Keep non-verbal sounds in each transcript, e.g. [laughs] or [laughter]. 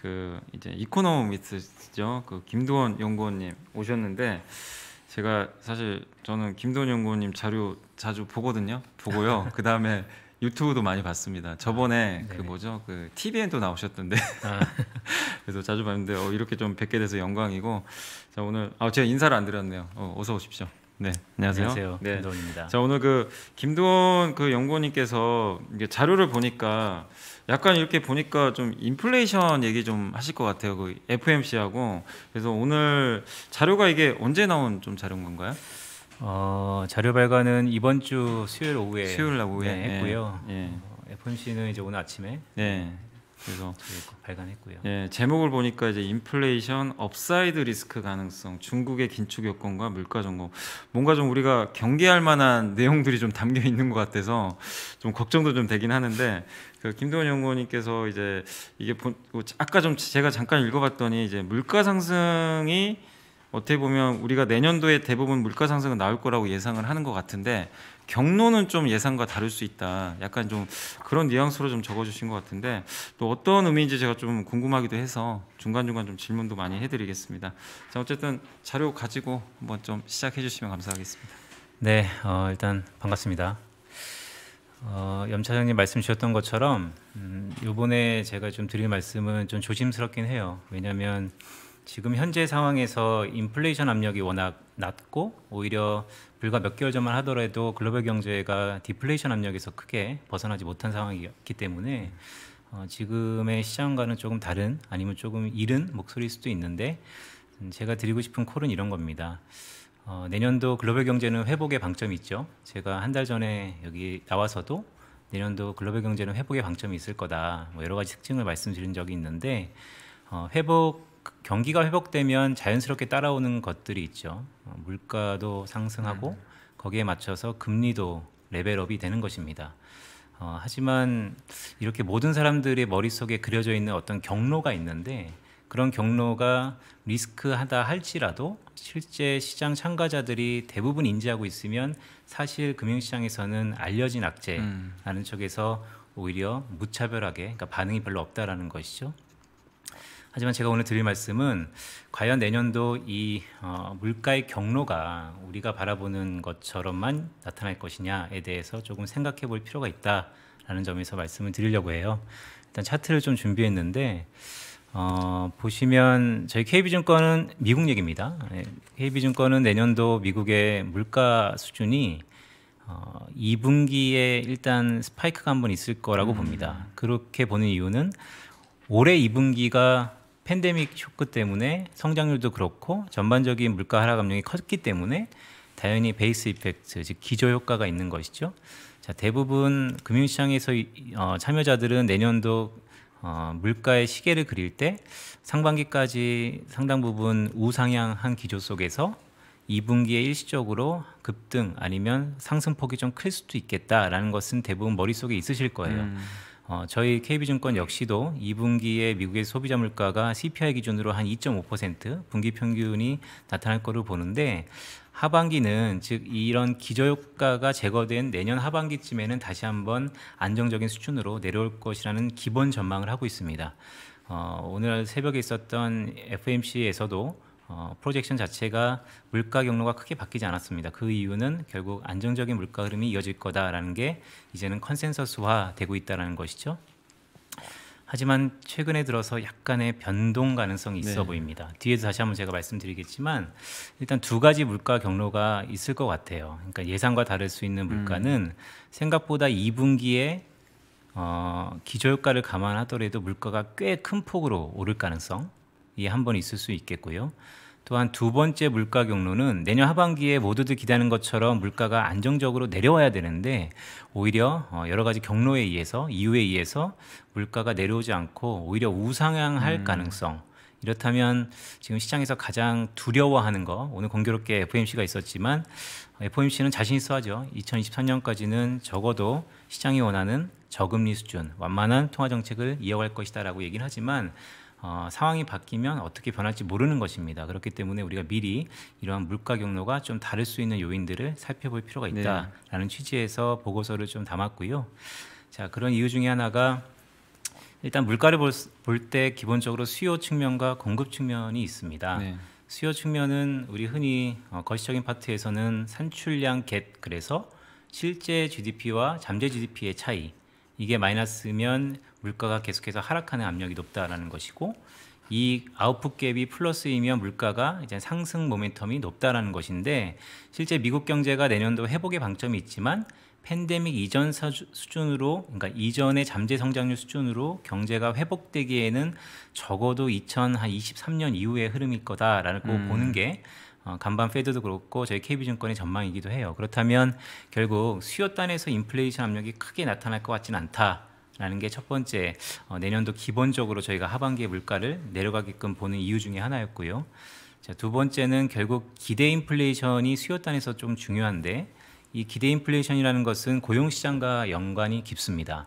그 이제 이코노미스죠. 그김두원 연구원님 오셨는데 제가 사실 저는 김두원 연구원님 자료 자주 보거든요. 보고요. [laughs] 그 다음에 유튜브도 많이 봤습니다. 저번에 아, 그 네. 뭐죠? 그 TVN 도 나오셨던데. 아. [laughs] 그래서 자주 봤는데 어, 이렇게 좀 뵙게 돼서 영광이고. 자 오늘 아 제가 인사를 안 드렸네요. 어, 서 오십시오. 네 안녕하세요. 안녕하세요. 네. 김두원입니다자 오늘 그 김도원 그 연구원님께서 자료를 보니까 약간 이렇게 보니까 좀 인플레이션 얘기 좀 하실 것 같아요. 그 FMC하고. 그래서 오늘 자료가 이게 언제 나온 좀 자료인 건가요? 어, 자료 발간은 이번 주 수요일 오후에 수요일 오후에 네, 했고요. 예. 예. 어, FMC는 이제 오늘 아침에 예. 그래서 발간했고요. 예, 제목을 보니까 이제 인플레이션 업사이드 리스크 가능성, 중국의 긴축 여건과 물가 정보. 뭔가 좀 우리가 경계할 만한 내용들이 좀 담겨 있는 것 같아서 좀 걱정도 좀 되긴 하는데 그김동원 연구원님께서 이제 이게 본, 그 아까 좀 제가 잠깐 읽어봤더니 이제 물가 상승이 어떻게 보면 우리가 내년도에 대부분 물가 상승은 나올 거라고 예상을 하는 것 같은데 경로는 좀 예상과 다를 수 있다. 약간 좀 그런 뉘앙스로 좀 적어주신 것 같은데 또 어떤 의미인지 제가 좀 궁금하기도 해서 중간 중간 좀 질문도 많이 해드리겠습니다. 자 어쨌든 자료 가지고 한번 좀 시작해 주시면 감사하겠습니다. 네, 어, 일단 반갑습니다. 어, 염차장님 말씀 주셨던 것처럼 음, 이번에 제가 좀 드릴 말씀은 좀 조심스럽긴 해요. 왜냐하면 지금 현재 상황에서 인플레이션 압력이 워낙 낮고 오히려 불과 몇 개월 전만 하더라도 글로벌 경제가 디플레이션 압력에서 크게 벗어나지 못한 상황이기 때문에 어, 지금의 시장과는 조금 다른 아니면 조금 이른 목소리일 수도 있는데 음, 제가 드리고 싶은 콜은 이런 겁니다. 어, 내년도 글로벌 경제는 회복의 방점이 있죠. 제가 한 달 전에 여기 나와서도 내년도 글로벌 경제는 회복의 방점이 있을 거다. 뭐 여러 가지 특징을 말씀드린 적이 있는데 어, 회복 경기가 회복되면 자연스럽게 따라오는 것들이 있죠. 어, 물가도 상승하고 음. 거기에 맞춰서 금리도 레벨업이 되는 것입니다. 어, 하지만 이렇게 모든 사람들의 머릿속에 그려져 있는 어떤 경로가 있는데 그런 경로가 리스크하다 할지라도 실제 시장 참가자들이 대부분 인지하고 있으면 사실 금융시장에서는 알려진 악재라는 음. 쪽에서 오히려 무차별하게 그러니까 반응이 별로 없다라는 것이죠. 하지만 제가 오늘 드릴 말씀은 과연 내년도 이 어, 물가의 경로가 우리가 바라보는 것처럼만 나타날 것이냐에 대해서 조금 생각해 볼 필요가 있다라는 점에서 말씀을 드리려고 해요. 일단 차트를 좀 준비했는데 어, 보시면 저희 KB증권은 미국 얘기입니다. 예, KB증권은 내년도 미국의 물가 수준이 어, 2분기에 일단 스파이크가 한번 있을 거라고 음. 봅니다. 그렇게 보는 이유는 올해 2분기가 팬데믹 쇼크 때문에 성장률도 그렇고 전반적인 물가 하락 압력이 컸기 때문에 당연히 베이스 이펙트, 즉 기저 효과가 있는 것이죠. 자, 대부분 금융시장에서 어, 참여자들은 내년도 어, 물가의 시계를 그릴 때 상반기까지 상당 부분 우상향한 기조 속에서 2분기에 일시적으로 급등 아니면 상승폭이 좀 클 수도 있겠다라는 것은 대부분 머릿속에 있으실 거예요. 음. 어, 저희 KB증권 역시도 2분기에 미국의 소비자 물가가 CPI 기준으로 한 2.5% 분기 평균이 나타날 거로 보는데 하반기는 즉 이런 기저효과가 제거된 내년 하반기쯤에는 다시 한번 안정적인 수준으로 내려올 것이라는 기본 전망을 하고 있습니다. 어, 오늘 새벽에 있었던 FMC에서도 어, 프로젝션 자체가 물가 경로가 크게 바뀌지 않았습니다. 그 이유는 결국 안정적인 물가 흐름이 이어질 거다라는 게 이제는 컨센서스화 되고 있다는 것이죠. 하지만 최근에 들어서 약간의 변동 가능성이 있어 네. 보입니다. 뒤에서 다시 한번 제가 말씀드리겠지만 일단 두 가지 물가 경로가 있을 것 같아요. 그러니까 예상과 다를 수 있는 물가는 음. 생각보다 2분기에 어, 기저효과를 감안하더라도 물가가 꽤 큰 폭으로 오를 가능성 이한 번 있을 수 있겠고요. 또한 두 번째 물가 경로는 내년 하반기에 모두들 기대하는 것처럼 물가가 안정적으로 내려와야 되는데 오히려 어, 여러 가지 경로에 의해서 이유에 의해서 물가가 내려오지 않고 오히려 우상향할 음. 가능성 이렇다면 지금 시장에서 가장 두려워하는 거 오늘 공교롭게 FOMC가 있었지만 FOMC는 어, 자신 있어 하죠. 2023년까지는 적어도 시장이 원하는 저금리 수준, 완만한 통화 정책을 이어갈 것이다라고 얘기는 하지만 어, 상황이 바뀌면 어떻게 변할지 모르는 것입니다. 그렇기 때문에 우리가 미리 이러한 물가 경로가 좀 다를 수 있는 요인들을 살펴볼 필요가 네. 있다라는 네. 취지에서 보고서를 좀 담았고요. 자 그런 이유 중에 하나가 일단 물가를 볼 때 기본적으로 수요 측면과 공급 측면이 있습니다. 네. 수요 측면은 우리 흔히 어, 거시적인 파트에서는 산출량 겟 그래서 실제 GDP와 잠재 GDP의 차이 이게 마이너스면 물가가 계속해서 하락하는 압력이 높다라는 것이고 이 아웃풋 갭이 플러스이면 물가가 이제 상승 모멘텀이 높다라는 것인데 실제 미국 경제가 내년도 회복의 방점이 있지만 팬데믹 이전 수준으로 그러니까 이전의 잠재 성장률 수준으로 경제가 회복되기에는 적어도 2023년 이후의 흐름일 거다라고 음. 보는 게 어, 간밤 페드도 그렇고 저희 KB증권의 전망이기도 해요. 그렇다면 결국 수요단에서 인플레이션 압력이 크게 나타날 것 같지는 않다. 라는 게 첫 번째 어, 내년도 기본적으로 저희가 하반기에 물가를 내려가게끔 보는 이유 중에 하나였고요. 자, 두 번째는 결국 기대 인플레이션이 수요단에서 좀 중요한데 이 기대 인플레이션이라는 것은 고용 시장과 연관이 깊습니다.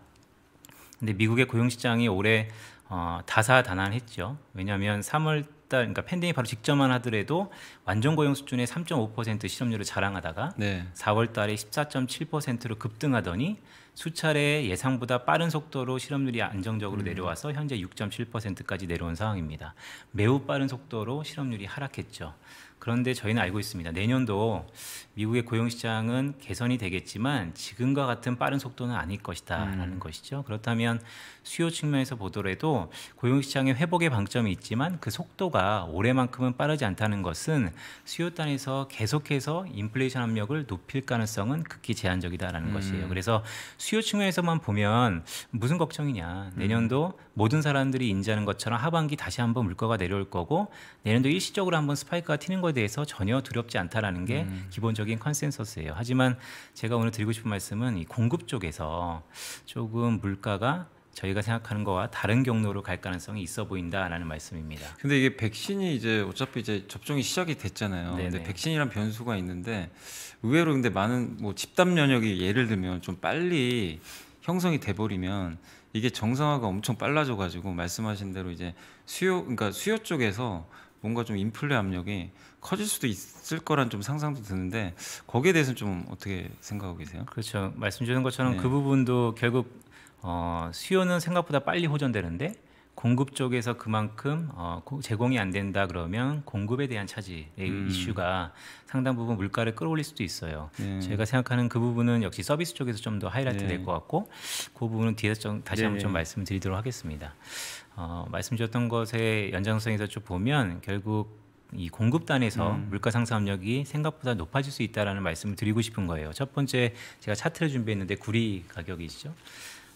근데 미국의 고용 시장이 올해 어, 다사다난했죠. 왜냐하면 3월 달 그러니까 팬데믹 바로 직전만 하더라도 완전 고용 수준의 3.5% 실업률을 자랑하다가 네. 4월 달에 14.7%로 급등하더니 수차례 예상보다 빠른 속도로 실업률이 안정적으로 음. 내려와서 현재 6.7%까지 내려온 상황입니다. 매우 빠른 속도로 실업률이 하락했죠. 그런데 저희는 알고 있습니다. 내년도 미국의 고용시장은 개선이 되겠지만 지금과 같은 빠른 속도는 아닐 것이다라는 음. 것이죠. 그렇다면 수요 측면에서 보더라도 고용시장의 회복의 방점이 있지만 그 속도가 올해만큼은 빠르지 않다는 것은 수요 단에서 계속해서 인플레이션 압력을 높일 가능성은 극히 제한적이다라는 음. 것이에요. 그래서 수요 측면에서만 보면 무슨 걱정이냐. 음. 내년도 음. 모든 사람들이 인지하는 것처럼 하반기 다시 한번 물가가 내려올 거고 내년도 일시적으로 한번 스파이크가 튀는 것에 대해서 전혀 두렵지 않다라는 게 음. 기본적인 컨센서스예요. 하지만 제가 오늘 드리고 싶은 말씀은 이 공급 쪽에서 조금 물가가 저희가 생각하는 거와 다른 경로로 갈 가능성이 있어 보인다라는 말씀입니다. 근데 이게 백신이 이제 어차피 이제 접종이 시작이 됐잖아요. 네네. 근데 백신이란 변수가 있는데 의외로 근데 많은 뭐 집단 면역이 예를 들면 좀 빨리 형성이 돼 버리면 이게 정상화가 엄청 빨라져 가지고 말씀하신 대로 이제 수요 그러니까 수요 쪽에서 뭔가 좀 인플레 압력이 커질 수도 있을 거란 좀 상상도 드는데 거기에 대해서는 좀 어떻게 생각하고 계세요? 그렇죠. 말씀 주신 것처럼 네. 그 부분도 결국 어, 수요는 생각보다 빨리 호전되는데 공급 쪽에서 그만큼 어, 제공이 안 된다 그러면 공급에 대한 차지의 음. 이슈가 상당 부분 물가를 끌어올릴 수도 있어요. 네. 제가 생각하는 그 부분은 역시 서비스 쪽에서 좀 더 하이라이트 네. 될것 같고 그 부분은 뒤에서 좀 다시 네. 한번 네. 좀 말씀드리도록 하겠습니다. 어, 말씀드렸던 것의 연장성에서 좀 보면 결국 이 공급단에서 음. 물가 상승 압력이 생각보다 높아질 수 있다라는 말씀을 드리고 싶은 거예요. 첫 번째 제가 차트를 준비했는데 구리 가격이시죠.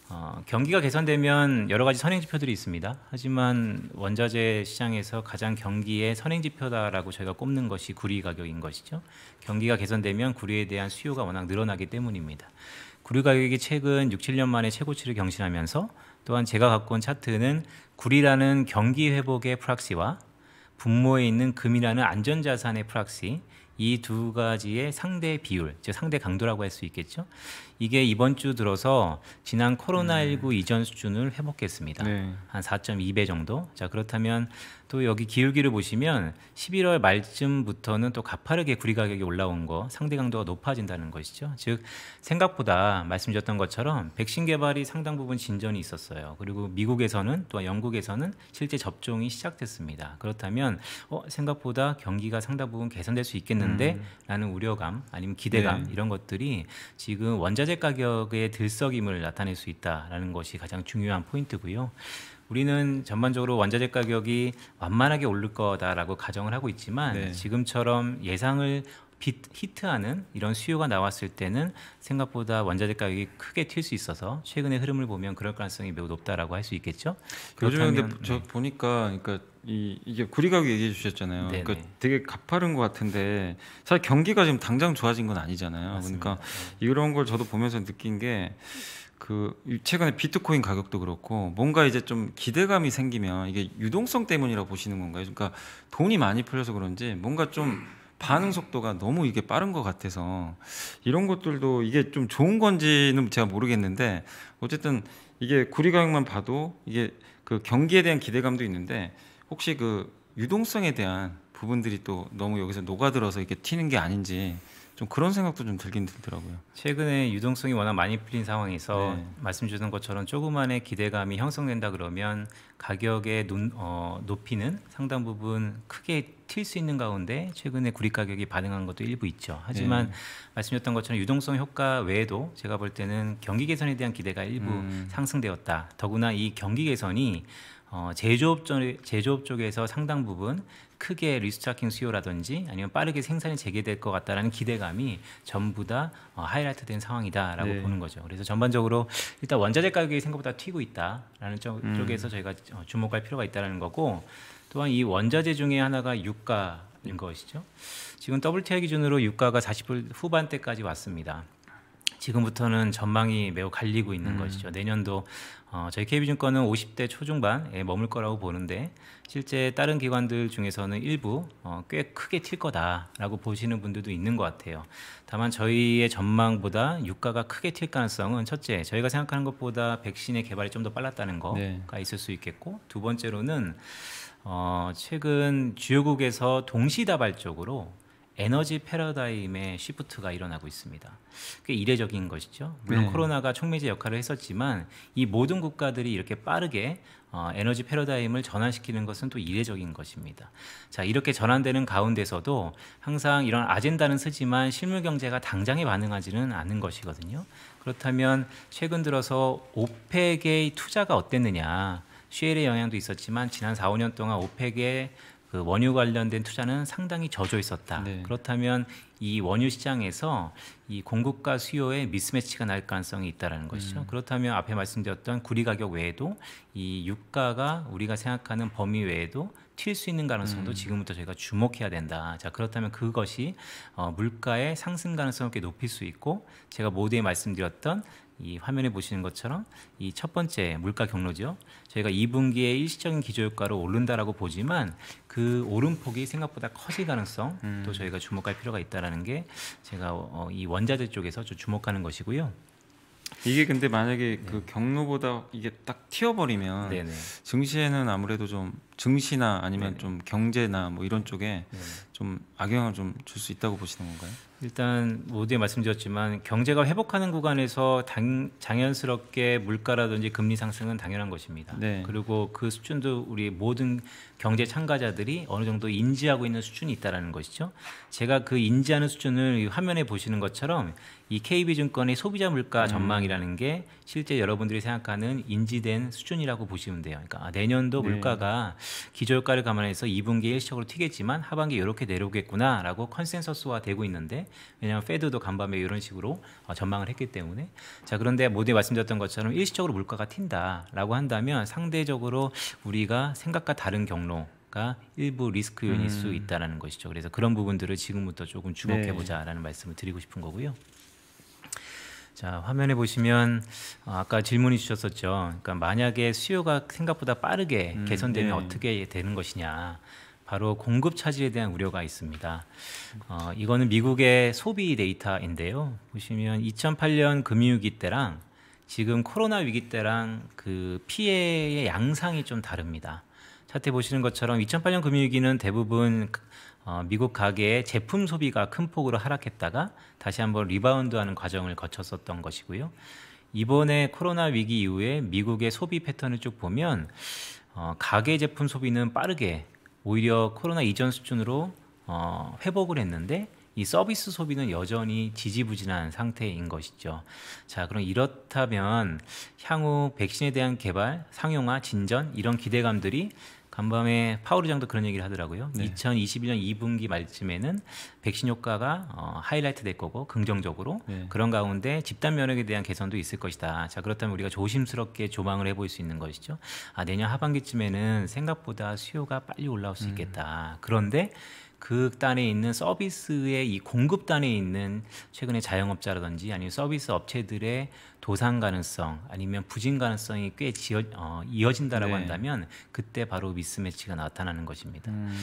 어, 경기가 개선되면 여러 가지 선행 지표들이 있습니다. 하지만 원자재 시장에서 가장 경기의 선행 지표다라고 저희가 꼽는 것이 구리 가격인 것이죠. 경기가 개선되면 구리에 대한 수요가 워낙 늘어나기 때문입니다. 구리 가격이 최근 6, 7년 만에 최고치를 경신하면서 또한 제가 갖고 온 차트는 구리라는 경기 회복의 프락시와 분모에 있는 금이라는 안전자산의 프락시 이두 가지의 상대 비율, 즉 상대 강도라고 할 수 있겠죠. 이게 이번 주 들어서 지난 코로나19 음. 이전 수준을 회복했습니다. 네. 한 4.2배 정도. 자, 그렇다면 또 여기 기울기를 보시면 11월 말쯤부터는 또 가파르게 구리 가격이 올라온 거 상대 강도가 높아진다는 것이죠. 즉 생각보다 말씀드렸던 것처럼 백신 개발이 상당 부분 진전이 있었어요. 그리고 미국에서는 또 영국에서는 실제 접종이 시작됐습니다. 그렇다면 어, 생각보다 경기가 상당 부분 개선될 수 있겠는 않는데라는 음. 우려감 아니면 기대감 네. 이런 것들이 지금 원자재 가격의 들썩임을 나타낼 수 있다라는 것이 가장 중요한 포인트고요. 우리는 전반적으로 원자재 가격이 완만하게 오를 거다라고 가정을 하고 있지만 네. 지금처럼 예상을 히트하는 이런 수요가 나왔을 때는 생각보다 원자재 가격이 크게 튈 수 있어서 최근의 흐름을 보면 그럴 가능성이 매우 높다라고 할 수 있겠죠. 요즘에 근데 네. 저 보니까 그러니까 이, 이게 구리 가격 얘기해 주셨잖아요. 네네. 그러니까 되게 가파른 것 같은데 사실 경기가 지금 당장 좋아진 건 아니잖아요. 맞습니다. 그러니까 네. 이런 걸 저도 보면서 느낀 게. 그 최근에 비트코인 가격도 그렇고 뭔가 이제 좀 기대감이 생기면 이게 유동성 때문이라 보시는 건가요? 그러니까 돈이 많이 풀려서 그런지 뭔가 좀 반응 속도가 너무 이게 빠른 것 같아서 이런 것들도 이게 좀 좋은 건지는 제가 모르겠는데 어쨌든 이게 구리 가격만 봐도 이게 그 경기에 대한 기대감도 있는데 혹시 그 유동성에 대한 부분들이 또 너무 여기서 녹아들어서 이렇게 튀는 게 아닌지 좀 그런 생각도 좀 들긴 들더라고요. 최근에 유동성이 워낙 많이 풀린 상황에서 네. 말씀 주는 것처럼 조그만의 기대감이 형성된다 그러면 가격의 눈, 어, 높이는 상당 부분 크게 튈수 있는 가운데 최근에 구리 가격이 반응한 것도 일부 있죠. 하지만 네. 말씀드렸던 것처럼 유동성 효과 외에도 제가 볼 때는 경기 개선에 대한 기대가 일부 음. 상승되었다. 더구나 이 경기 개선이 어, 제조업, 쪽, 제조업 쪽에서 상당 부분 크게 리스트라킹 수요라든지 아니면 빠르게 생산이 재개될 것 같다라는 기대감이 전부 다 어, 하이라이트된 상황이다라고 네. 보는 거죠. 그래서 전반적으로 일단 원자재 가격이 생각보다 튀고 있다라는 쪽, 음. 쪽에서 저희가 어, 주목할 필요가 있다라는 거고 또한 이 원자재 중에 하나가 유가인 것이죠. 지금 WTI 기준으로 유가가 40불 후반대까지 왔습니다. 지금부터는 전망이 매우 갈리고 있는 음. 것이죠. 내년도 어, 저희 KB증권은 50대 초중반에 머물 거라고 보는데 실제 다른 기관들 중에서는 일부 어, 꽤 크게 튈 거다라고 보시는 분들도 있는 것 같아요. 다만 저희의 전망보다 유가가 크게 튈 가능성은 첫째 저희가 생각하는 것보다 백신의 개발이 좀 더 빨랐다는 거가 네. 있을 수 있겠고 두 번째로는 어, 최근 주요국에서 동시다발적으로 에너지 패러다임의 시프트가 일어나고 있습니다. 꽤 이례적인 것이죠. 물론 네. 코로나가 촉매제 역할을 했었지만 이 모든 국가들이 이렇게 빠르게 어, 에너지 패러다임을 전환시키는 것은 또 이례적인 것입니다. 자, 이렇게 전환되는 가운데서도 항상 이런 아젠다는 쓰지만 실물 경제가 당장에 반응하지는 않는 것이거든요. 그렇다면 최근 들어서 오펙의 투자가 어땠느냐 쉐일의 영향도 있었지만 지난 4, 5년 동안 오펙의 그 원유 관련된 투자는 상당히 젖어 있었다. 네. 그렇다면 이 원유 시장에서 이 공급과 수요의 미스매치가 날 가능성이 있다라는 음. 것이죠. 그렇다면 앞에 말씀드렸던 구리 가격 외에도 이 유가가 우리가 생각하는 범위 외에도 튈 수 있는 가능성도 음. 지금부터 저희가 주목해야 된다. 자 그렇다면 그것이 어, 물가의 상승 가능성을 높일 수 있고 제가 모두에 말씀드렸던 이 화면에 보시는 것처럼 이 첫 번째 물가 경로죠. 저희가 2분기에 일시적인 기저효과로 오른다라고 보지만 그 오름폭이 생각보다 커질 가능성 음. 또 저희가 주목할 필요가 있다라는 게 제가 어, 이 원자재 쪽에서 좀 주목하는 것이고요. 이게 근데 만약에 그 네. 그 경로보다 이게 딱 튀어버리면 네네. 증시에는 아무래도 좀 증시나 아니면 네좀 경제나 뭐 이런 쪽에 네좀 악영향을 좀줄 수 있다고 보시는 건가요? 일단 모두에 말씀드렸지만 경제가 회복하는 구간에서 당, 연스럽게 물가라든지 금리 상승은 당연한 것입니다. 네. 그리고 그 수준도 우리 모든 경제 참가자들이 어느 정도 인지하고 있는 수준이 있다라는 것이죠. 제가 그 인지하는 수준을 화면에 보시는 것처럼 이 KB증권의 소비자 물가 음. 전망이라는 게 실제 여러분들이 생각하는 인지된 수준이라고 보시면 돼요. 그러니까 아, 내년도 네. 물가가 기저효과를 감안해서 2분기 일시적으로 튀겠지만 하반기 이렇게 내려오겠구나라고 컨센서스화 되고 있는데 왜냐하면 페드도 간밤에 이런 식으로 어, 전망을 했기 때문에 자 그런데 모두 말씀드렸던 것처럼 일시적으로 물가가 튄다라고 한다면 상대적으로 우리가 생각과 다른 경로 일부 리스크 요인일 음. 수 있다라는 것이죠. 그래서 그런 부분들을 지금부터 조금 주목해 네. 보자라는 네. 말씀을 드리고 싶은 거고요. 자, 화면에 보시면 어, 아까 질문이 주셨었죠. 그러니까 만약에 수요가 생각보다 빠르게 음, 개선되면 네. 어떻게 되는 것이냐. 바로 공급 차질에 대한 우려가 있습니다. 어, 이거는 미국의 소비 데이터인데요. 보시면 2008년 금융위기 때랑 지금 코로나 위기 때랑 그 피해의 양상이 좀 다릅니다. 차트 보시는 것처럼 2008년 금융위기는 대부분 그 어, 미국 가계의 제품 소비가 큰 폭으로 하락했다가 다시 한번 리바운드하는 과정을 거쳤었던 것이고요. 이번에 코로나 위기 이후에 미국의 소비 패턴을 쭉 보면 어, 가계 제품 소비는 빠르게 오히려 코로나 이전 수준으로 어, 회복을 했는데 이 서비스 소비는 여전히 지지부진한 상태인 것이죠. 자, 그럼 이렇다면 향후 백신에 대한 개발, 상용화, 진전 이런 기대감들이 간밤에 파울 의장도 그런 얘기를 하더라고요. 네. 2021년 2분기 말쯤에는 백신 효과가 어, 하이라이트 될 거고 긍정적으로 네. 그런 가운데 집단 면역에 대한 개선도 있을 것이다. 자 그렇다면 우리가 조심스럽게 조망을 해볼 수 있는 것이죠. 아 내년 하반기쯤에는 생각보다 수요가 빨리 올라올 수 음. 있겠다. 음. 그런데 극단에 있는 서비스의 이 공급단에 있는 최근에 자영업자라든지 아니면 서비스 업체들의 도산 가능성 아니면 부진 가능성이 꽤 지어, 어, 이어진다라고 네. 한다면 그때 바로 미스매치가 나타나는 것입니다. 음.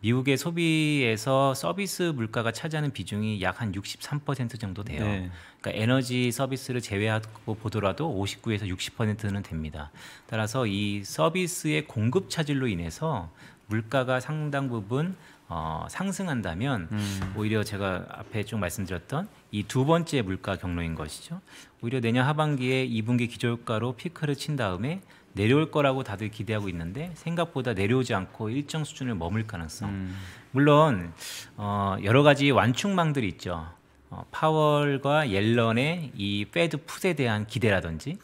미국의 소비에서 서비스 물가가 차지하는 비중이 약 한 63% 정도 돼요. 네. 그러니까 에너지 서비스를 제외하고 보더라도 59에서 60%는 됩니다. 따라서 이 서비스의 공급 차질로 인해서 물가가 상당 부분 어, 상승한다면 음. 오히려 제가 앞에 좀 말씀드렸던 이 두 번째 물가 경로인 것이죠. 오히려 내년 하반기에 2분기 기저효과로 피크를 친 다음에 내려올 거라고 다들 기대하고 있는데 생각보다 내려오지 않고 일정 수준을 머물 가능성. 음. 물론 어, 여러 가지 완충망들이 있죠. 어, 파월과 옐런의 이패드 풋에 대한 기대라든지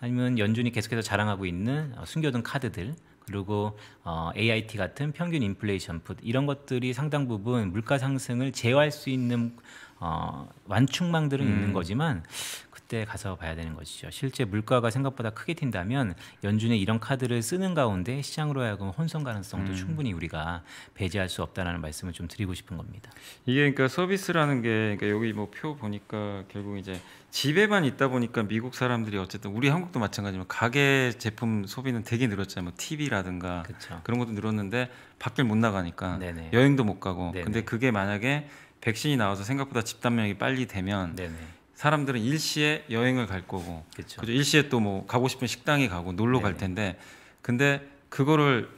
아니면 연준이 계속해서 자랑하고 있는 어, 숨겨둔 카드들 그리고 어, AIT 같은 평균 인플레이션 풋 이런 것들이 상당 부분 물가 상승을 제어할 수 있는 어, 완충망들은 음. 있는 거지만 그때 가서 봐야 되는 것이죠. 실제 물가가 생각보다 크게 튄다면 연준의 이런 카드를 쓰는 가운데 시장으로 하여금 혼선 가능성도 음. 충분히 우리가 배제할 수 없다라는 말씀을 좀 드리고 싶은 겁니다. 이게 그러니까 서비스라는 게 그러니까 여기 뭐 표 보니까 결국 이제 집에만 있다 보니까 미국 사람들이 어쨌든 우리 한국도 마찬가지지만 가게 제품 소비는 되게 늘었잖아요. 뭐 TV라든가 그쵸. 그런 것도 늘었는데 밖을 못 나가니까 네네. 여행도 못 가고 네네. 근데 그게 만약에 백신이 나와서 생각보다 집단면역이 빨리 되면 네네. 사람들은 일시에 여행을 갈 거고 그렇죠. 그죠? 일시에 또 뭐 가고 싶은 식당에 가고 놀러 네. 갈 텐데 근데 그거를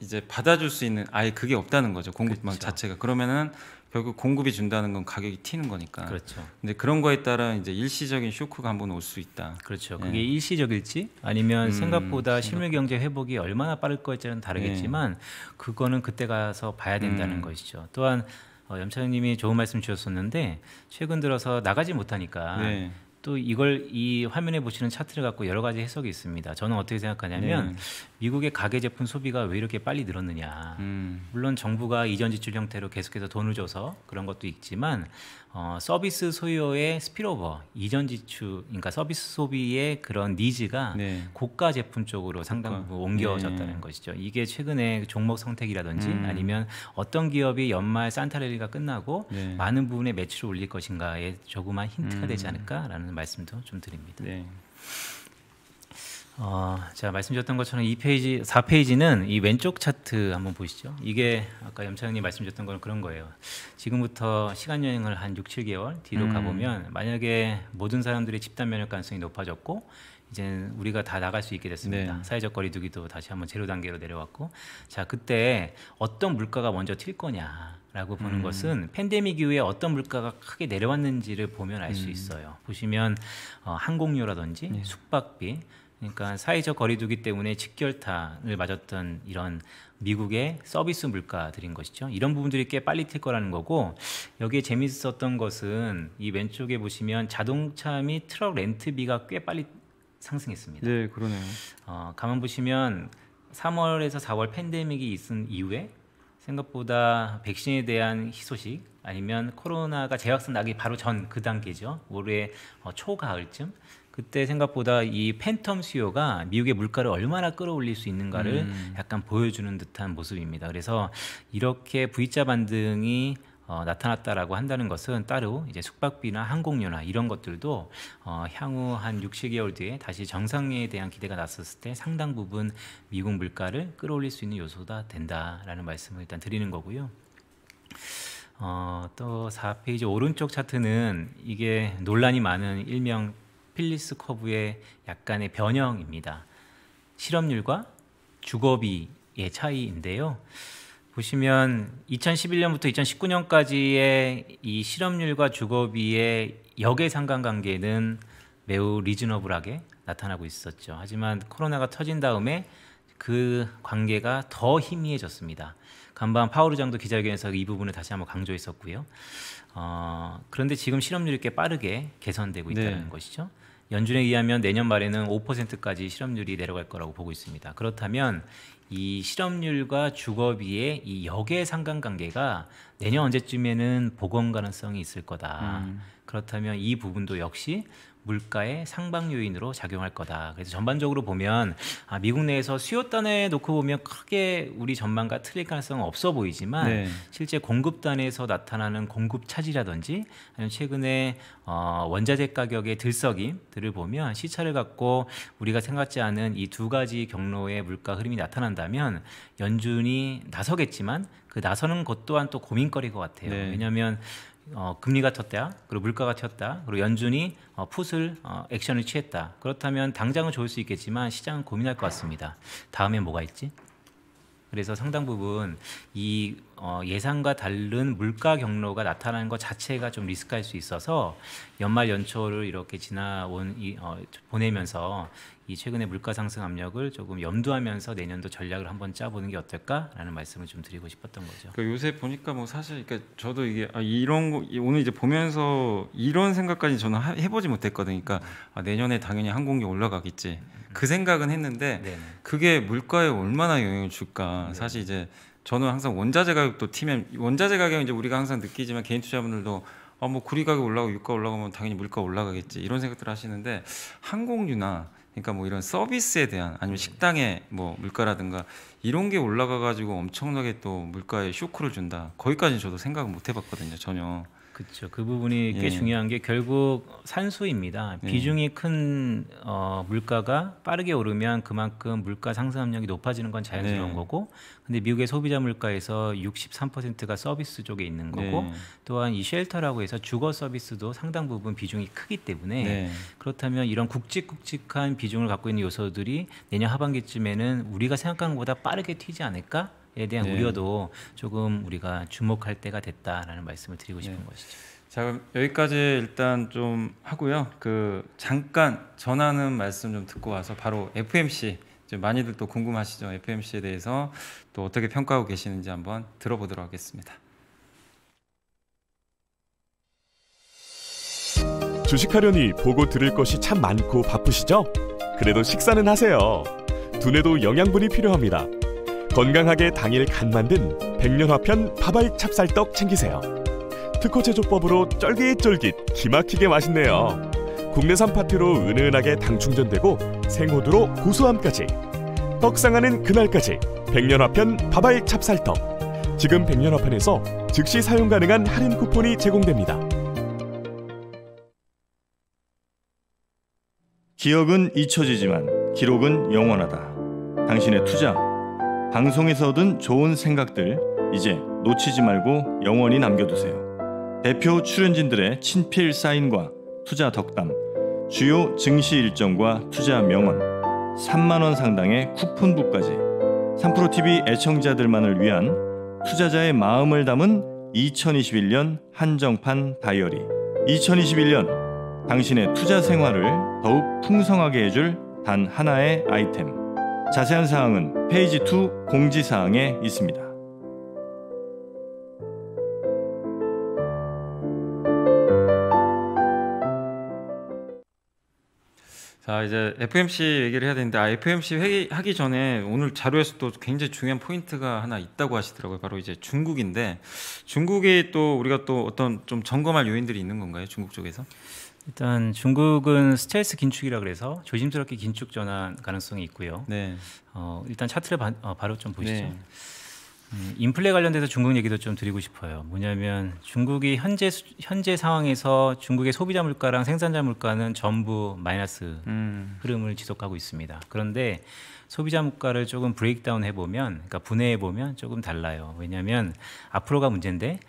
이제 받아줄 수 있는 아예 그게 없다는 거죠 공급망 그렇죠. 자체가 그러면은 결국 공급이 준다는 건 가격이 튀는 거니까 그렇죠. 근데 그런 거에 따라 이제 일시적인 쇼크가 한번 올 수 있다. 그렇죠. 네. 그게 네. 일시적일지 아니면 음, 생각보다 실물 경제 회복이 얼마나 빠를 것일지는 다르겠지만 네. 그거는 그때 가서 봐야 된다는 음. 것이죠. 또한 어, 염차장님이 좋은 말씀 주셨었는데 최근 들어서 나가지 못하니까 네. 또 이걸 이 화면에 보시는 차트를 갖고 여러 가지 해석이 있습니다. 저는 어떻게 생각하냐면 네. 미국의 가계 제품 소비가 왜 이렇게 빨리 늘었느냐. 음. 물론 정부가 이전 지출 형태로 계속해서 돈을 줘서 그런 것도 있지만 어, 서비스 소요의 스피로버, 이전 지출, 그러니까 서비스 소비의 그런 니즈가 네. 고가 제품 쪽으로 상당 부분 옮겨졌다는 네. 것이죠. 이게 최근에 종목 선택이라든지 음. 아니면 어떤 기업이 연말 산타랠리가 끝나고 네. 많은 부분의 매출을 올릴 것인가에 조그만 힌트가 음. 되지 않을까라는 말씀도 좀 드립니다. 네. 어, 제가 말씀드렸던 것처럼 2페이지, 4페이지는 이 왼쪽 차트 한번 보시죠. 이게 아까 염창님 말씀드렸던 건 그런 거예요. 지금부터 시간 여행을 한 6, 7개월 뒤로 음. 가보면 만약에 모든 사람들이 집단 면역 가능성이 높아졌고 이제 우리가 다 나갈 수 있게 됐습니다. 네. 사회적 거리두기도 다시 한번 제로 단계로 내려왔고 자 그때 어떤 물가가 먼저 튈 거냐. 라고 보는 음. 것은 팬데믹 이후에 어떤 물가가 크게 내려왔는지를 보면 알수 음. 있어요. 보시면 어, 항공료라든지 네. 숙박비, 그러니까 사회적 거리두기 때문에 직결탄을 맞았던 이런 미국의 서비스 물가들인 것이죠. 이런 부분들이 꽤 빨리 튈 거라는 거고 여기에 재밌었던 것은 이 왼쪽에 보시면 자동차 및 트럭 렌트비가 꽤 빨리 상승했습니다. 네, 그러네요. 어, 가만 보시면 3월에서 4월 팬데믹이 있은 이후에 생각보다 백신에 대한 희소식 아니면 코로나가 재확산 나기 바로 전 그 단계죠. 올해 어, 초가을쯤 그때 생각보다 이 팬텀 수요가 미국의 물가를 얼마나 끌어올릴 수 있는가를 음. 약간 보여주는 듯한 모습입니다. 그래서 이렇게 V자 반등이 어, 나타났다라고 한다는 것은 따로 이제 숙박비나 항공료나 이런 것들도 어, 향후 한 6, 7개월 뒤에 다시 정상에 대한 기대가 났었을 때 상당 부분 미국 물가를 끌어올릴 수 있는 요소가 된다라는 말씀을 일단 드리는 거고요. 어, 또 4페이지 오른쪽 차트는 이게 논란이 많은 일명 필리스 커브의 약간의 변형입니다. 실업률과 주거비의 차이인데요. 보시면 2011년부터 2019년까지의 이 실업률과 주거비의 역의 상관관계는 매우 리즈너블하게 나타나고 있었죠. 하지만 코로나가 터진 다음에 그 관계가 더 희미해졌습니다. 간밤 파오르 장도 기자회견에서 이 부분을 다시 한번 강조했었고요. 어, 그런데 지금 실업률이 꽤 빠르게 개선되고 있다는 네. 것이죠. 연준에 의하면 내년 말에는 5%까지 실업률이 내려갈 거라고 보고 있습니다. 그렇다면 이 실업률과 주거비의 이 역의 상관관계가 내년 언제쯤에는 복원 가능성이 있을 거다. 음. 그렇다면 이 부분도 역시 물가의 상방 요인으로 작용할 거다. 그래서 전반적으로 보면 아, 미국 내에서 수요단에 놓고 보면 크게 우리 전망과 틀릴 가능성은 없어 보이지만 네. 실제 공급단에서 나타나는 공급 차질이라든지 아니면 최근에 어, 원자재 가격의 들썩임들을 보면 시차를 갖고 우리가 생각지 않은 이 두 가지 경로의 물가 흐름이 나타난다면 연준이 나서겠지만 그 나서는 것 또한 또 고민거리일 것 같아요. 네. 왜냐하면 어, 금리가 쳤었다 그리고 물가가 튀다 그리고 연준이 어, 풋을 어, 액션을 취했다 그렇다면 당장은 좋을 수 있겠지만 시장은 고민할 것 같습니다 다음에 뭐가 있지 그래서 상당 부분 이 어, 예상과 다른 물가 경로가 나타나는 것 자체가 좀 리스크할 수 있어서 연말 연초를 이렇게 지나온 이, 어, 보내면서 이 최근의 물가 상승 압력을 조금 염두하면서 내년도 전략을 한번 짜보는 게 어떨까라는 말씀을 좀 드리고 싶었던 거죠. 그 요새 보니까 뭐 사실 그러니까 저도 이게 아 이런 거 오늘 이제 보면서 이런 생각까지 저는 하, 해보지 못했거든요. 그러니까 아 내년에 당연히 항공기 올라가겠지 그 생각은 했는데 네네. 네. 그게 물가에 얼마나 영향을 줄까 네네. 사실 이제 저는 항상 원자재 가격도 튀면 원자재 가격 이제 우리가 항상 느끼지만 개인 투자분들도 아 뭐 구리 가격 올라가고 유가 올라가면 당연히 물가 올라가겠지 이런 생각들 하시는데 항공유나 그러니까 뭐 이런 서비스에 대한 아니면 식당의 뭐 물가라든가 이런 게 올라가 가지고 엄청나게 또 물가에 쇼크를 준다. 거기까지는 저도 생각은 못 해봤거든요 전혀. 그렇죠. 그 부분이 예. 꽤 중요한 게 결국 산수입니다. 예. 비중이 큰 어, 물가가 빠르게 오르면 그만큼 물가 상승 압력이 높아지는 건 자연스러운 네. 거고, 근데 미국의 소비자 물가에서 63%가 서비스 쪽에 있는 거고, 네. 또한 이 쉘터라고 해서 주거 서비스도 상당 부분 비중이 크기 때문에 네. 그렇다면 이런 굵직굵직한 비중을 갖고 있는 요소들이 내년 하반기쯤에는 우리가 생각하는 것보다 빠르게 튀지 않을까? 에 대한 네. 우려도 조금 우리가 주목할 때가 됐다라는 말씀을 드리고 싶은 네. 것이죠. 자 그럼 여기까지 일단 좀 하고요. 그 잠깐 전하는 말씀 좀 듣고 와서 바로 FMC 많이들 또 궁금하시죠. FMC에 대해서 또 어떻게 평가하고 계시는지 한번 들어보도록 하겠습니다. 주식하려니 보고 들을 것이 참 많고 바쁘시죠? 그래도 식사는 하세요. 두뇌도 영양분이 필요합니다. 건강하게 당일 간 만든 백년화편 파발 찹쌀떡 챙기세요. 특허 제조법으로 쫄깃쫄깃 기막히게 맛있네요. 국내산 파티로 은은하게 당 충전되고 생호두로 고소함까지 떡상하는 그날까지 백년화편 파발 찹쌀떡 지금 백년화편에서 즉시 사용 가능한 할인 쿠폰이 제공됩니다. 기억은 잊혀지지만 기록은 영원하다. 당신의 투자 방송에서 얻은 좋은 생각들 이제 놓치지 말고 영원히 남겨두세요. 대표 출연진들의 친필 사인과 투자 덕담, 주요 증시 일정과 투자 명언, 3만 원 상당의 쿠폰북까지 3프로 TV 애청자들만을 위한 투자자의 마음을 담은 2021년 한정판 다이어리. 2021년 당신의 투자 생활을 더욱 풍성하게 해줄 단 하나의 아이템. 자세한 사항은 페이지 2 공지사항에 있습니다. 자 이제 FMC 얘기를 해야 되는데 아, FMC 회의 하기 전에 오늘 자료에서 또 굉장히 중요한 포인트가 하나 있다고 하시더라고요. 바로 이제 중국인데 중국이 또 우리가 또 어떤 좀 점검할 요인들이 있는 건가요? 중국 쪽에서? 일단 중국은 스텔스 긴축이라 그래서 조심스럽게 긴축 전환 가능성이 있고요. 네. 어, 일단 차트를 바, 어, 로좀 보시죠. 네. 음, 인플레 관련돼서 중국 얘기도 좀 드리고 싶어요. 뭐냐면 중국이 현재 현재 상황에서 중국의 소비자 물가랑 생산자 물가는 전부 마이너스 음. 흐름을 지속하고 있습니다. 그런데 소비자 물가를 조금 브레이크다운 해보면, 그러니까 분해해 보면 조금 달라요. 왜냐하면 앞으로가 문제인데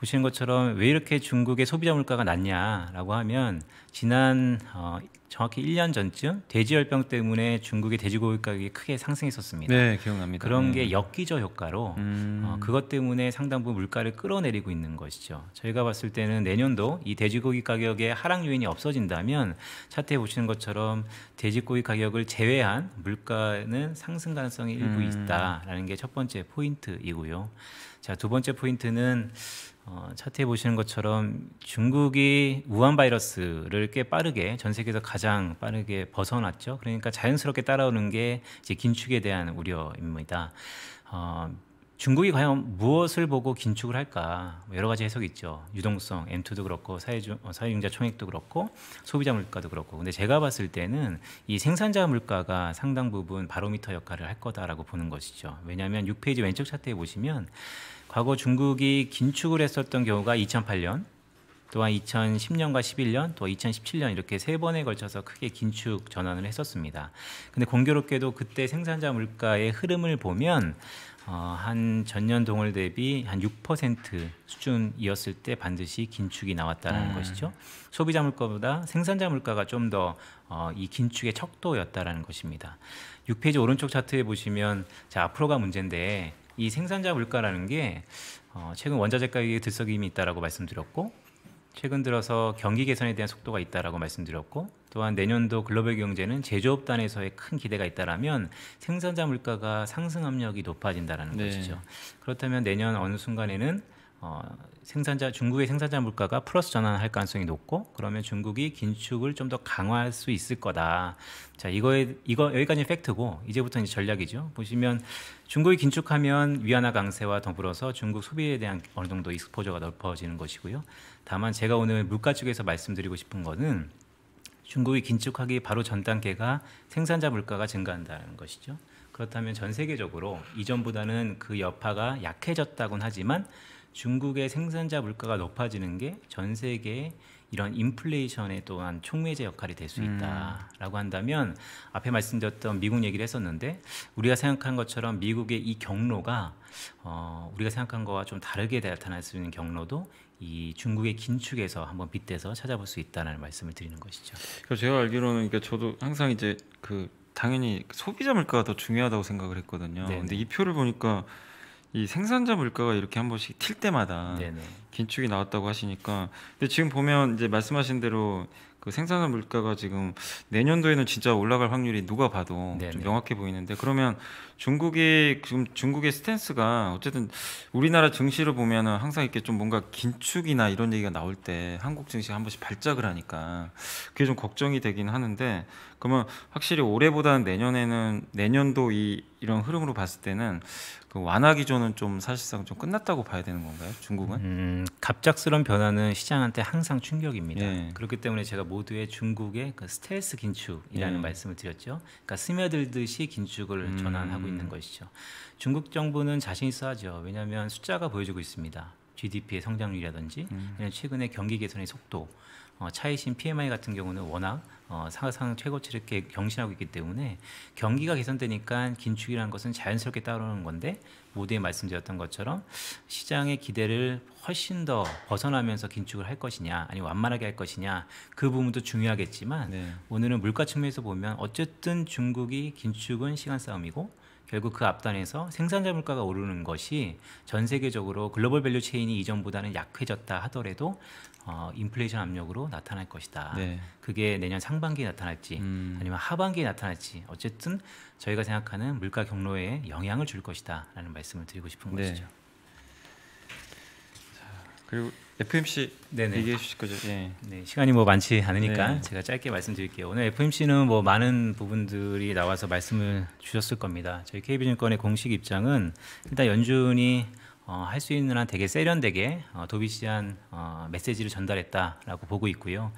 보시는 것처럼 왜 이렇게 중국의 소비자 물가가 낮냐라고 하면 지난 어, 정확히 1년 전쯤 돼지열병 때문에 중국의 돼지고기 가격이 크게 상승했었습니다. 네, 기억납니다. 그런 게 역기저 네. 효과로 어, 음. 어, 그것 때문에 상당 부분 물가를 끌어내리고 있는 것이죠. 저희가 봤을 때는 내년도 이 돼지고기 가격의 하락 요인이 없어진다면 차트에 보시는 것처럼 돼지고기 가격을 제외한 물가는 상승 가능성이 일부 음. 있다라는 게 첫 번째 포인트이고요. 자, 두 번째 포인트는 어, 차트에 보시는 것처럼 중국이 우한 바이러스를 꽤 빠르게 전 세계에서 가장 빠르게 벗어났죠. 그러니까 자연스럽게 따라오는 게 이제 긴축에 대한 우려입니다. 어, 중국이 과연 무엇을 보고 긴축을 할까 뭐 여러 가지 해석이 있죠. 유동성, M2도 그렇고 사회주, 어, 사회융자 총액도 그렇고 소비자 물가도 그렇고. 근데 제가 봤을 때는 이 생산자 물가가 상당 부분 바로미터 역할을 할 거다라고 보는 것이죠. 왜냐하면 6페이지 왼쪽 차트에 보시면 과거 중국이 긴축을 했었던 경우가 2008년, 또한 2010년과 11년, 또 2017년 이렇게 세 번에 걸쳐서 크게 긴축 전환을 했었습니다. 근데 공교롭게도 그때 생산자 물가의 흐름을 보면 어, 한 전년 동월 대비 한 6% 수준이었을 때 반드시 긴축이 나왔다는 음. 것이죠. 소비자 물가보다 생산자 물가가 좀 더이 어, 긴축의 척도였다라는 것입니다. 6페이지 오른쪽 차트에 보시면 자, 앞으로가 문제인데 이 생산자 물가라는 게 어, 최근 원자재 가격의 들썩임이 있다라고 말씀드렸고 최근 들어서 경기 개선에 대한 속도가 있다라고 말씀드렸고 또한 내년도 글로벌 경제는 제조업 단에서의 큰 기대가 있다라면 생산자 물가가 상승 압력이 높아진다라는 네. 것이죠. 그렇다면 내년 어느 순간에는 어, 생산자 중국의 생산자 물가가 플러스 전환할 가능성이 높고 그러면 중국이 긴축을 좀 더 강화할 수 있을 거다. 자 이거에 이거 여기까지 팩트고 이제부터 이제 전략이죠. 보시면 중국이 긴축하면 위안화 강세와 더불어서 중국 소비에 대한 어느 정도 익스포저가 넓어지는 것이고요. 다만 제가 오늘 물가 쪽에서 말씀드리고 싶은 거는 중국이 긴축하기 바로 전 단계가 생산자 물가가 증가한다는 것이죠. 그렇다면 전 세계적으로 이전보다는 그 여파가 약해졌다곤 하지만 중국의 생산자 물가가 높아지는 게 전 세계 이런 인플레이션에 또한 촉매제 역할이 될수 음. 있다라고 한다면 앞에 말씀드렸던 미국 얘기를 했었는데 우리가 생각한 것처럼 미국의 이 경로가 어, 우리가 생각한 거와 좀 다르게 나타날 수 있는 경로도 이 중국의 긴축에서 한번 빗대서 찾아볼 수 있다는 말씀을 드리는 것이죠. 그러니까 제가 알기로는 그러니까 저도 항상 이제 그 당연히 소비자 물가가 더 중요하다고 생각을 했거든요. 네네. 근데 이 표를 보니까 이 생산자 물가가 이렇게 한 번씩 튈 때마다 네네. 긴축이 나왔다고 하시니까 근데 지금 보면 이제 말씀하신 대로 그 생산자 물가가 지금 내년도에는 진짜 올라갈 확률이 누가 봐도 네네. 좀 명확해 보이는데 그러면 중국의 지금 중국의 스탠스가 어쨌든 우리나라 증시를 보면은 항상 이렇게 좀 뭔가 긴축이나 이런 얘기가 나올 때 한국 증시 가한 번씩 발작을 하니까 그게 좀 걱정이 되긴 하는데 그러면 확실히 올해보다는 내년에는 내년도 이 이런 흐름으로 봤을 때는 그 완화 기조는 좀 사실상 좀 끝났다고 봐야 되는 건가요? 중국은? 음, 갑작스러운 변화는 시장한테 항상 충격입니다. 예. 그렇기 때문에 제가 모두의 중국의 그 스텔스 긴축이라는 예. 말씀을 드렸죠. 그러니까 스며들듯이 긴축을 음. 전환하고 있는 것이죠. 중국 정부는 자신 있어 하죠. 왜냐하면 숫자가 보여주고 있습니다. GDP의 성장률이라든지 음. 최근의 경기 개선의 속도 어, 차이신 PMI 같은 경우는 워낙 어, 사상 최고치를 이렇게 경신하고 있기 때문에 경기가 개선되니까 긴축이라는 것은 자연스럽게 따르는 건데 모두에 말씀드렸던 것처럼 시장의 기대를 훨씬 더 벗어나면서 긴축을 할 것이냐 아니면 완만하게 할 것이냐 그 부분도 중요하겠지만 네. 오늘은 물가 측면에서 보면 어쨌든 중국이 긴축은 시간 싸움이고 결국 그 앞단에서 생산자 물가가 오르는 것이 전 세계적으로 글로벌 밸류 체인이 이전보다는 약해졌다 하더라도 어, 인플레이션 압력으로 나타날 것이다. 네. 그게 내년 상반기에 나타날지 음. 아니면 하반기에 나타날지 어쨌든 저희가 생각하는 물가 경로에 영향을 줄 것이다라는 말씀을 드리고 싶은 네. 것이죠. 자, 그리고 FMC 네네. 얘기해 주실 거죠? 예. 네, 시간이 뭐 많지 않으니까 네. 제가 짧게 말씀드릴게요. 오늘 FMC는 뭐 많은 부분들이 나와서 말씀을 주셨을 겁니다. 저희 KB증권의 공식 입장은 일단 연준이 어, 할수 있는 한 되게 세련되게 어, 도비시한 어, 메시지를 전달했다라고 보고 있고요.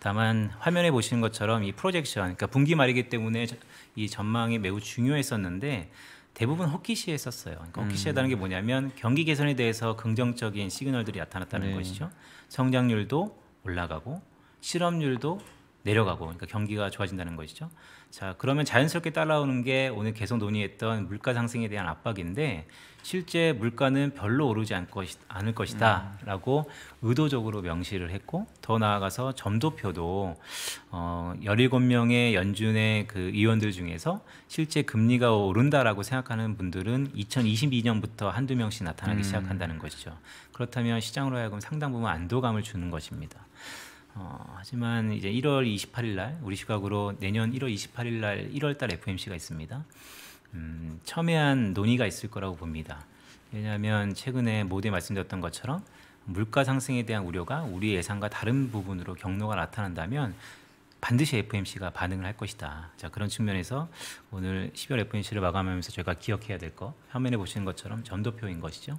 다만 화면에 보시는 것처럼 이 프로젝션, 그러니까 분기 말이기 때문에 이 전망이 매우 중요했었는데 대부분 호키시에 썼어요. 그러니까 음. 호키시에다는게 뭐냐면 경기 개선에 대해서 긍정적인 시그널들이 나타났다는 네. 것이죠. 성장률도 올라가고 실업률도 내려가고 그러니까 경기가 좋아진다는 것이죠. 자, 그러면 자연스럽게 따라오는 게 오늘 계속 논의했던 물가 상승에 대한 압박인데 실제 물가는 별로 오르지 않을 것이다라고 의도적으로 명시를 했고 더 나아가서 점도표도 어 17명의 연준의 그 의원들 중에서 실제 금리가 오른다라고 생각하는 분들은 2022년부터 한두 명씩 나타나기 음. 시작한다는 것이죠. 그렇다면 시장으로 하여금 상당 부분 안도감을 주는 것입니다. 어, 하지만 이제 1월 28일 날 우리 시각으로 내년 1월 28일 날 1월 달 FMC가 있습니다. 음, 첨예한 논의가 있을 거라고 봅니다. 왜냐하면 최근에 모두 말씀드렸던 것처럼 물가 상승에 대한 우려가 우리 예상과 다른 부분으로 경로가 나타난다면 반드시 FMC가 반응을 할 것이다. 자 그런 측면에서 오늘 12월 FMC를 마감하면서 저희가 기억해야 될거 화면에 보시는 것처럼 전도표인 것이죠.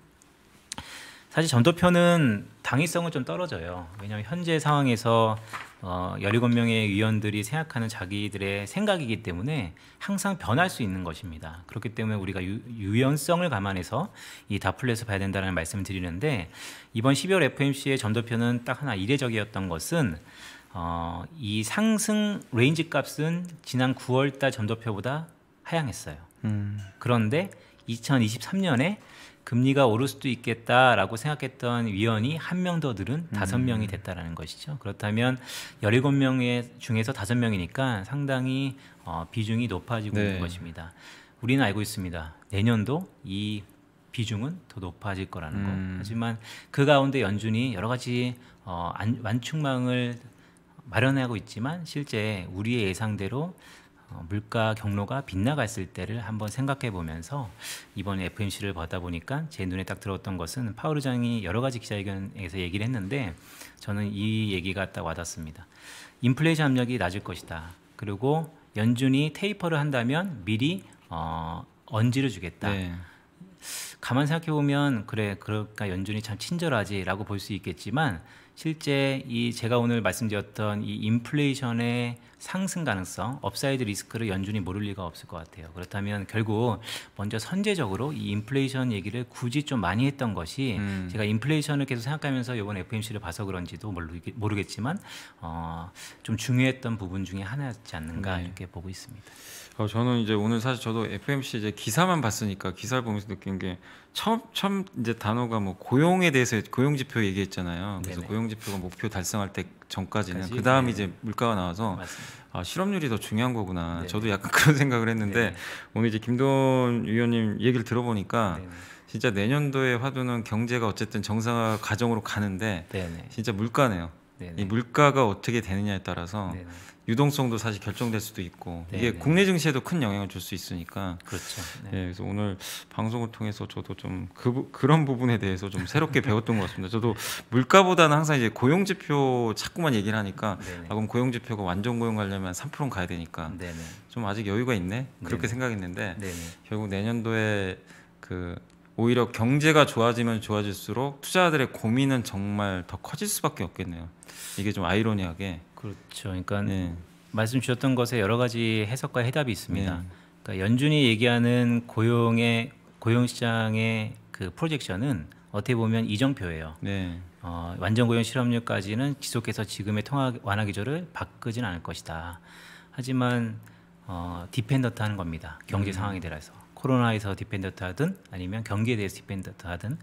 사실 전도표는 당위성은 좀 떨어져요. 왜냐하면 현재 상황에서 어, 17명의 위원들이 생각하는 자기들의 생각이기 때문에 항상 변할 수 있는 것입니다. 그렇기 때문에 우리가 유, 유연성을 감안해서 이 다플레스 봐야 된다는 말씀을 드리는데 이번 12월 FMC의 전도표는 딱 하나 이례적이었던 것은 어, 이 상승 레인지 값은 지난 9월달 전도표보다 하향했어요. 음. 그런데 2023년에 금리가 오를 수도 있겠다라고 생각했던 위원이 한 명 더 늘은 다섯 명이 음. 됐다라는 것이죠. 그렇다면 열일곱 명 중에서 다섯 명이니까 상당히 어, 비중이 높아지고 네. 있는 것입니다. 우리는 알고 있습니다. 내년도 이 비중은 더 높아질 거라는 음. 거. 하지만 그 가운데 연준이 여러 가지 어, 안, 완충망을 마련하고 있지만 실제 우리의 예상대로 어, 물가 경로가 빗나갔을 때를 한번 생각해 보면서 이번 에 FMC를 보다 보니까 제 눈에 딱 들어왔던 것은 파월 의장이 여러 가지 기자회견에서 얘기를 했는데 저는 이 얘기가 딱 와닿습니다. 인플레이션 압력이 낮을 것이다. 그리고 연준이 테이퍼를 한다면 미리 어, 언지를 주겠다. 네. 가만 생각해 보면 그래 그러니까 연준이 참 친절하지라고 볼 수 있겠지만 실제 이 제가 오늘 말씀드렸던 이 인플레이션의 상승 가능성, 업사이드 리스크를 연준이 모를 리가 없을 것 같아요. 그렇다면 결국 먼저 선제적으로 이 인플레이션 얘기를 굳이 좀 많이 했던 것이 음. 제가 인플레이션을 계속 생각하면서 이번 FMC를 봐서 그런지도 모르겠지만 어, 좀 중요했던 부분 중에 하나였지 않는가 네. 이렇게 보고 있습니다. 어, 저는 이제 오늘 사실 저도 FMC 이제 기사만 봤으니까 기사를 보면서 느낀 게 처음 처음 이제 단어가 뭐 고용에 대해서 고용 지표 얘기했잖아요. 그래서 네네. 고용 지표가 목표 달성할 때 전까지는 그 다음 네. 이제 물가가 나와서 맞습니다. 아, 실업률이 더 중요한 거구나. 네 저도 약간 [laughs] 그런 생각을 했는데 네 오늘 이제 김원 위원님 얘기를 들어보니까. 진짜 내년도에 화두는 경제가 어쨌든 정상화 과정으로 가는데 진짜 물가네요. 이 물가가 어떻게 되느냐에 따라서 유동성도 사실 결정될 수도 있고 네네. 이게 네. 국내 증시에도 큰 영향을 줄 수 있으니까 그렇죠. 네. 예, 그래서 오늘 방송을 통해서 저도 좀 그, 그런 부분에 대해서 좀 새롭게 배웠던 것 같습니다. 저도 물가보다는 항상 이제 고용 지표 자꾸만 얘기를 하니까 네, 네. 아 그럼 고용 지표가 완전 고용 가려면 3% 가야 되니까 네네. 좀 아직 여유가 있네 그렇게 생각했는데 결국 내년도에 그 오히려 경제가 좋아지면 좋아질수록 투자자들의 고민은 정말 더 커질 수밖에 없겠네요. 이게 좀 아이러니하게 그렇죠. 그러니까 네. 말씀 주셨던 것에 여러 가지 해석과 해답이 있습니다. 네. 그러니까 연준이 얘기하는 고용의 고용 시장의 그 프로젝션은 어떻게 보면 이정표예요. 네. 어, 완전 고용 실업률까지는 지속해서 지금의 통화 완화 기조를 바꾸진 않을 것이다. 하지만 어, 디펜더트 하는 겁니다. 경제 음. 상황에 따라서 코로나에서 디펜더트 하든 아니면 경기에 대해서 디펜더트 하든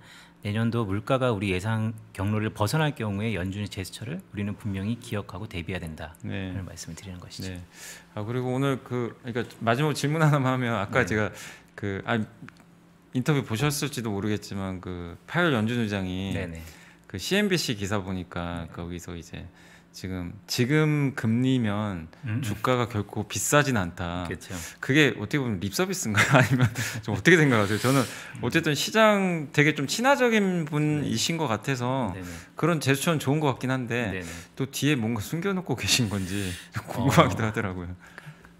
내년도 물가가 우리 예상 경로를 벗어날 경우에 연준의 제스처를 우리는 분명히 기억하고 대비해야 된다. 네. 그런 말씀을 드리는 것이죠. 네. 아 그리고 오늘 그 그러니까 마지막 질문 하나만 하면 아까 네. 제가 그 아, 인터뷰 보셨을지도 모르겠지만 그 파열 연준 의장이 네네. 그 CNBC 기사 보니까 네. 거기서 이제 지금 지금 금리면 음. 주가가 결코 비싸진 않다. 그쵸. 그게 어떻게 보면 립 서비스인가요? [laughs] 아니면 좀 어떻게 생각하세요? 저는 어쨌든 시장 되게 좀 친화적인 분이신 것 같아서 네네. 그런 제스처는 좋은 것 같긴 한데 네네. 또 뒤에 뭔가 숨겨놓고 계신 건지 [laughs] 어. 궁금하기도 어. 하더라고요.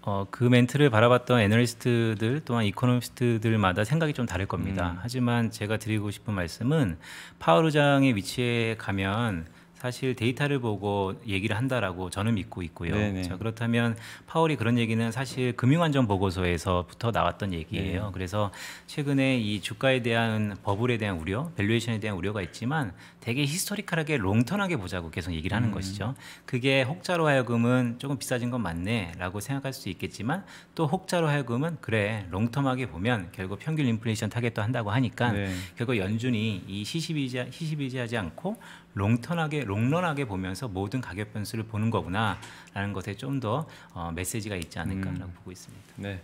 어, 그 멘트를 바라봤던 애널리스트들 또한 이코노미스트들마다 생각이 좀 다를 겁니다. 음. 하지만 제가 드리고 싶은 말씀은 파월 의장의 위치에 가면 사실 데이터를 보고 얘기를 한다라고 저는 믿고 있고요. 자, 그렇다면 파월이 그런 얘기는 사실 금융안전 보고서에서부터 나왔던 얘기예요. 네 그래서 최근에 이 주가에 대한 버블에 대한 우려, 밸류에이션에 대한 우려가 있지만 되게 히스토리컬하게 롱턴하게 보자고 계속 얘기를 하는 음. 것이죠. 그게 혹자로 하여금은 조금 비싸진 건 맞네라고 생각할 수 있겠지만 또 혹자로 하여금은 그래 롱텀하게 보면 결국 평균 인플레이션 타겟도 한다고 하니까 네. 결국 연준이 이 시시비지 시시비지하지 않고 롱턴하게 롱런하게 보면서 모든 가격 변수를 보는 거구나라는 것에 좀 더 어, 메시지가 있지 않을까라고 음. 보고 있습니다. 네.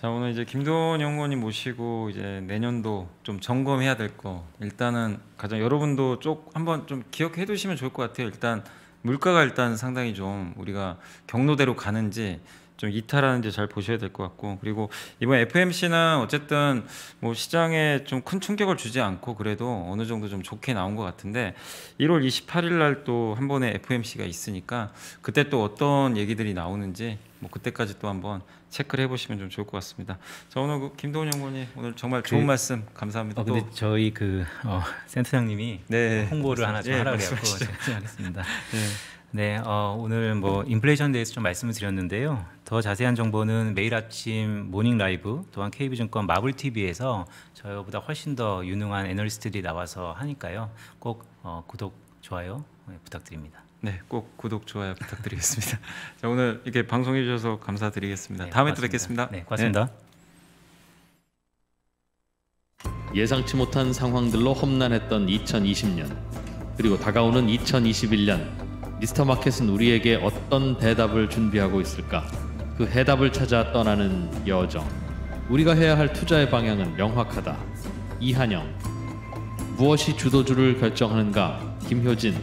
자 오늘 이제 김도원 연구원님 모시고 이제 내년도 좀 점검해야 될 거 일단은 가장 여러분도 쪽 한번 좀 기억해 두시면 좋을 것 같아요. 일단 물가가 일단 상당히 좀 우리가 경로대로 가는지 좀 이탈하는지 잘 보셔야 될 것 같고 그리고 이번 FMC는 어쨌든 뭐 시장에 좀 큰 충격을 주지 않고 그래도 어느 정도 좀 좋게 나온 것 같은데 1월 28일 날 또 한 번의 FMC가 있으니까 그때 또 어떤 얘기들이 나오는지 뭐 그때까지 또 한 번 체크를 해보시면 좀 좋을 것 같습니다. 저 오늘 그 김동훈 연구원님 오늘 정말 좋은 그, 말씀 감사합니다. 어, 근데 또. 저희 그 어, 센터장님이 네, 홍보를 하나 좀 네, 하라고 해서 제가 하습니다 네. 네, 어, 오늘 뭐 인플레이션에 대해서 좀 말씀을 드렸는데요. 더 자세한 정보는 매일 아침 모닝 라이브 또한 KB증권 마블 TV에서 저보다 훨씬 더 유능한 애널리스트들이 나와서 하니까요. 꼭 어, 구독, 좋아요 네, 부탁드립니다. 네, 꼭 구독, 좋아요 부탁드리겠습니다. [laughs] 자, 오늘 이렇게 방송해 주셔서 감사드리겠습니다. 네, 다음에 또 뵙겠습니다. 네, 고맙습니다. 네. 예상치 못한 상황들로 험난했던 2020년 그리고 다가오는 2021년 미스터 마켓은 우리에게 어떤 대답을 준비하고 있을까? 그 해답을 찾아 떠나는 여정. 우리가 해야 할 투자의 방향은 명확하다. 이한영. 무엇이 주도주를 결정하는가? 김효진.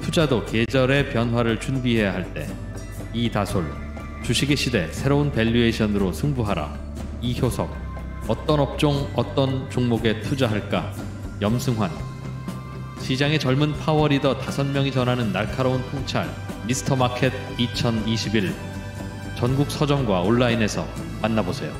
투자도 계절의 변화를 준비해야 할 때. 이다솔. 주식의 시대 새로운 밸류에이션으로 승부하라. 이효석. 어떤 업종, 어떤 종목에 투자할까? 염승환. 시장의 젊은 파워리더 5명이 전하는 날카로운 통찰 미스터 마켓 2021 전국 서점과 온라인에서 만나보세요.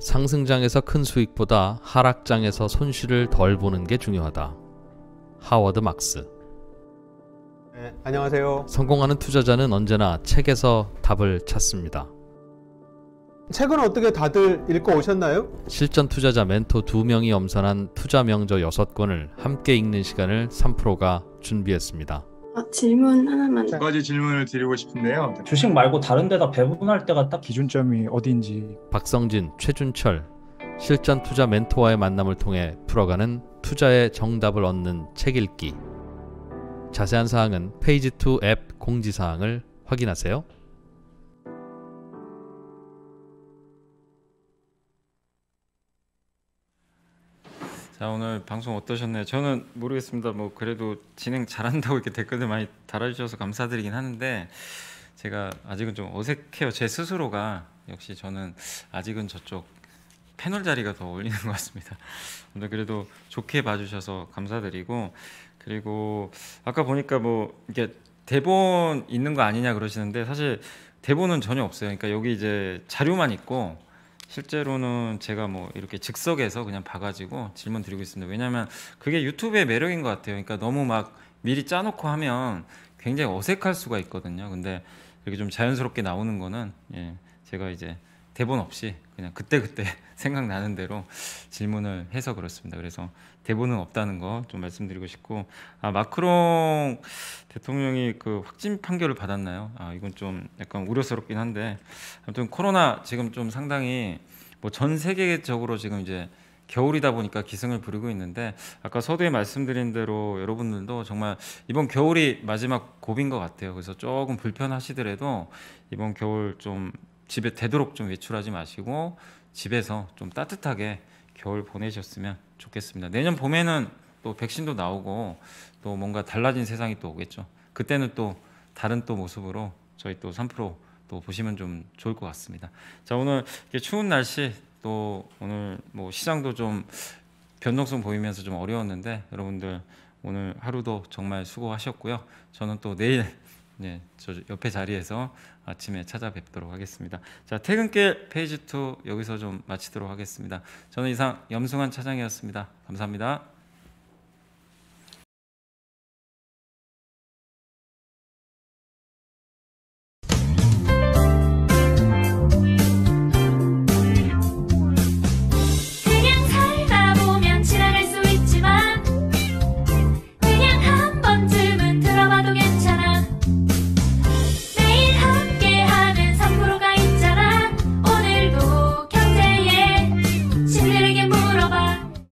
상승장에서 큰 수익보다 하락장에서 손실을 덜 보는 게 중요하다. 하워드 막스 네, 안녕하세요. 성공하는 투자자는 언제나 책에서 답을 찾습니다. 책은 어떻게 다들 읽고 오셨나요? 실전 투자자 멘토 2명이 엄선한 투자 명저 6권을 함께 읽는 시간을 3프로가 준비했습니다. 아, 질문 하나만 두 가지 질문을 드리고 싶은데요. 주식 말고 다른 데다 배분할 때가 딱 기준점이 어디지 박성진, 최준철 실전 투자 멘토와의 만남을 통해 풀어가는 투자의 정답을 얻는 책 읽기 자세한 사항은 페이지2 앱 공지사항을 확인하세요. 자 오늘 방송 어떠셨나요? 저는 모르겠습니다. 뭐 그래도 진행 잘한다고 이렇게 댓글들 많이 달아주셔서 감사드리긴 하는데 제가 아직은 좀 어색해요. 제 스스로가 역시 저는 아직은 저쪽 패널 자리가 더 어울리는 [laughs] 것 같습니다. 근데 그래도 좋게 봐주셔서 감사드리고 그리고 아까 보니까 뭐 이게 대본 있는 거 아니냐 그러시는데 사실 대본은 전혀 없어요. 그러니까 여기 이제 자료만 있고 실제로는 제가 뭐 이렇게 즉석에서 그냥 봐가지고 질문 드리고 있습니다. 왜냐하면 그게 유튜브의 매력인 것 같아요. 그러니까 너무 막 미리 짜놓고 하면 굉장히 어색할 수가 있거든요. 근데 이렇게 좀 자연스럽게 나오는 거는 예, 제가 이제 대본 없이 그냥 그때그때 [laughs] 생각나는 대로 질문을 해서 그렇습니다. 그래서 대본은 없다는 거 좀 말씀드리고 싶고 아 마크롱 대통령이 그 확진 판결을 받았나요? 아 이건 좀 약간 우려스럽긴 한데 아무튼 코로나 지금 좀 상당히 뭐 전 세계적으로 지금 이제 겨울이다 보니까 기승을 부리고 있는데 아까 서두에 말씀드린 대로 여러분들도 정말 이번 겨울이 마지막 고비인 것 같아요. 그래서 조금 불편하시더라도 이번 겨울 좀 집에 되도록 좀 외출하지 마시고 집에서 좀 따뜻하게 겨울 보내셨으면 좋겠습니다. 내년 봄에는 또 백신도 나오고 또 뭔가 달라진 세상이 또 오겠죠. 그때는 또 다른 또 모습으로 저희 또 3프로 또 보시면 좀 좋을 것 같습니다. 자 오늘 추운 날씨 또 오늘 뭐 시장도 좀 변동성 보이면서 좀 어려웠는데 여러분들 오늘 하루도 정말 수고하셨고요. 저는 또 내일 네, 저 옆에 자리에서 아침에 찾아뵙도록 하겠습니다. 자, 퇴근길 페이지 2 여기서 좀 마치도록 하겠습니다. 저는 이상 염승환 차장이었습니다. 감사합니다.